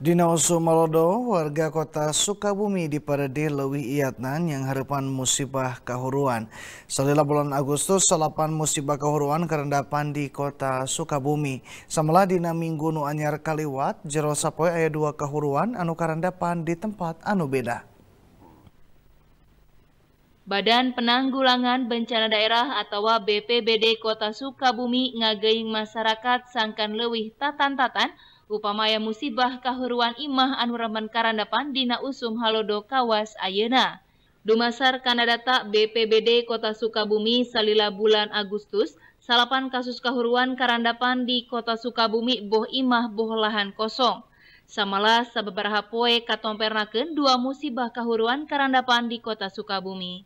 Dinaoso Malodo, warga kota Sukabumi di Paredi Lewi Iatnan yang harapan musibah kahuruan. Selila bulan Agustus, salapan musibah kahuruan kerendapan di kota Sukabumi. Samalah dina minggu nu anyar kaliwat, jero Sapoy ayah dua kahuruan anu kerendapan di tempat anu beda. Badan Penanggulangan Bencana Daerah atau BPBD Kota Sukabumi ngageing masyarakat sangkan lewih tatan-tatan upamaya musibah kahuruan imah anu remen karandapan dina usum halodo kawas ayena. Dumasar Kanadata BPBD Kota Sukabumi salila bulan Agustus, salapan kasus kahuruan karandapan di Kota Sukabumi boh imah boh lahan kosong. Samalah sababaraha poe katompernaken dua musibah kahuruan karandapan di Kota Sukabumi.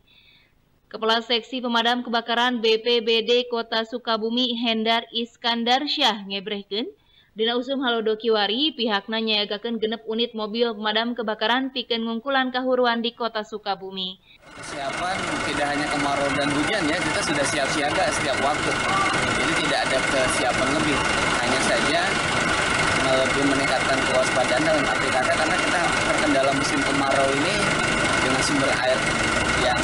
Kepala Seksi Pemadam Kebakaran BPBD Kota Sukabumi Hendar Iskandar Syah ngebrehkeun Dina usum halodokiwari pihaknya nyiagakeun genep unit mobil pemadam kebakaran piken ngungkulan kahuruan di Kota Sukabumi. Persiapan tidak hanya kemarau dan hujan ya, kita sudah siap siaga setiap waktu. Jadi tidak ada kesiapan lebih. Hanya saja lebih meningkatkan kewaspadaan dalam arti kata karena kita terkendala musim kemarau ini dengan sumber air yang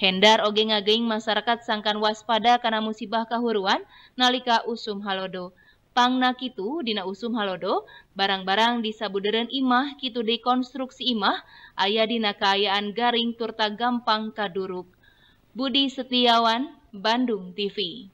Hendar oge ngageing masyarakat sangkan waspada karena musibah kahuruan nalika usum halodo. Pangna kitu dina usum halodo, barang-barang di sabuderan imah kitu dekonstruksi imah, ayah dina kayaan garing turta gampang kaduruk. Budi Setiawan, Bandung TV.